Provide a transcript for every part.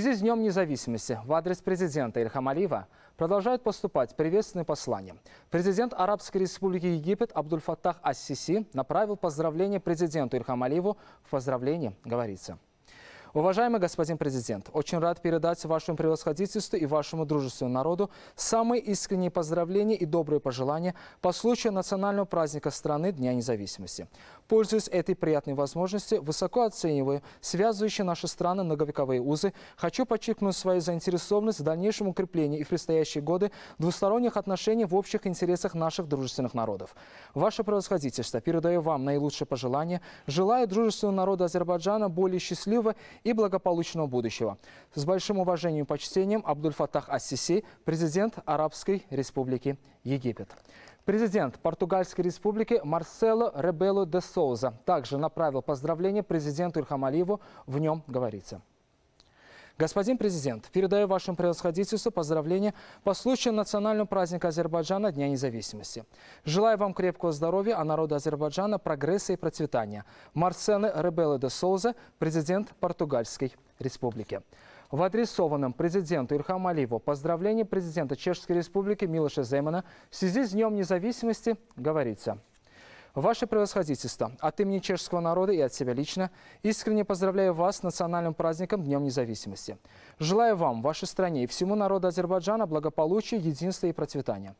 связи с Днем независимости в адрес президента Ильхам Алиева продолжают поступать приветственные послания. Президент Арабской республики Египет Абдульфатах Ассиси направил поздравление президенту Ильхам Алиеву. В поздравлении говорится – Уважаемый господин президент, очень рад передать вашему превосходительству и вашему дружественному народу самые искренние поздравления и добрые пожелания по случаю национального праздника страны Дня независимости. Пользуясь этой приятной возможностью, высоко оцениваю связывающие наши страны многовековые узы, хочу подчеркнуть свою заинтересованность в дальнейшем укреплении и в предстоящие годы двусторонних отношений в общих интересах наших дружественных народов. Ваше превосходительство, передаю вам наилучшие пожелания, желаю дружественному народу Азербайджана более счастливого и благополучного будущего. С большим уважением и почтением абдуль Ассиси, президент Арабской Республики Египет. Президент Португальской республики Марсело Ребело де Соуза также направил поздравление президенту Ирхамалиеву. В нем говорится – Господин президент, передаю вашему превосходительству поздравления по случаю национального праздника Азербайджана Дня независимости. Желаю вам крепкого здоровья, а народу Азербайджана прогресса и процветания. Марсены Ребелы де Солза, президент Португальской республики. В адресованном президенту Ирхаму Алиеву поздравлении президента Чешской республики Милоша Земана в связи с Днем независимости говорится – Ваше превосходительство, от имени чешского народа и от себя лично искренне поздравляю вас с национальным праздником Днем независимости. Желаю вам, вашей стране и всему народу Азербайджана благополучия, единства и процветания.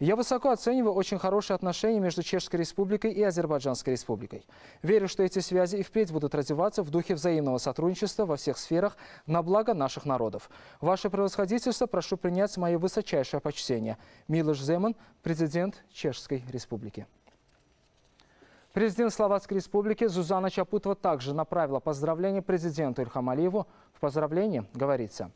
Я высоко оцениваю очень хорошие отношения между Чешской Республикой и Азербайджанской Республикой. Верю, что эти связи и впредь будут развиваться в духе взаимного сотрудничества во всех сферах на благо наших народов. Ваше превосходительство, прошу принять мое высочайшее почтение. Милош Земан, президент Чешской Республики. Президент Словацкой Республики Зузана Чапутова также направила поздравление президенту Ильхам Алиеву. В поздравлении говорится.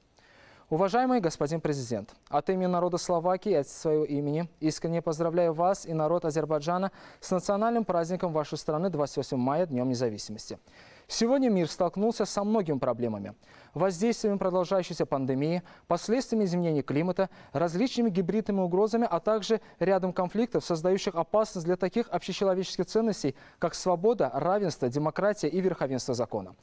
Уважаемый господин президент, от имени народа Словакии и от своего имени искренне поздравляю вас и народ Азербайджана с национальным праздником вашей страны 28 мая, Днем независимости. Сегодня мир столкнулся со многими проблемами. Воздействием продолжающейся пандемии, последствиями изменения климата, различными гибридными угрозами, а также рядом конфликтов, создающих опасность для таких общечеловеческих ценностей, как свобода, равенство, демократия и верховенство закона.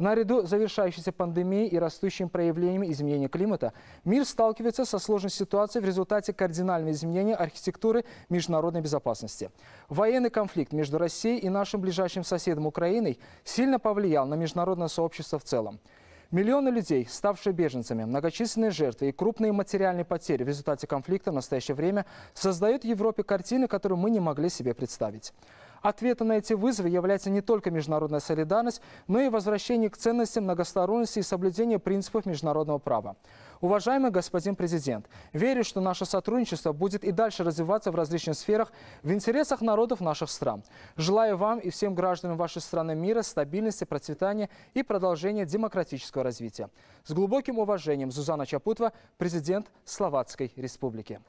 Наряду с завершающейся пандемией и растущими проявлениями изменения климата, мир сталкивается со сложной ситуацией в результате кардинального изменения архитектуры международной безопасности. Военный конфликт между Россией и нашим ближайшим соседом Украиной сильно повлиял на международное сообщество в целом. Миллионы людей, ставшие беженцами, многочисленные жертвы и крупные материальные потери в результате конфликта в настоящее время создают в Европе картины, которые мы не могли себе представить. Ответом на эти вызовы является не только международная солидарность, но и возвращение к ценностям многосторонности и соблюдение принципов международного права. Уважаемый господин президент, верю, что наше сотрудничество будет и дальше развиваться в различных сферах в интересах народов наших стран. Желаю вам и всем гражданам вашей страны мира, стабильности, процветания и продолжения демократического развития. С глубоким уважением, Зузана Чапутва, президент Словацкой Республики.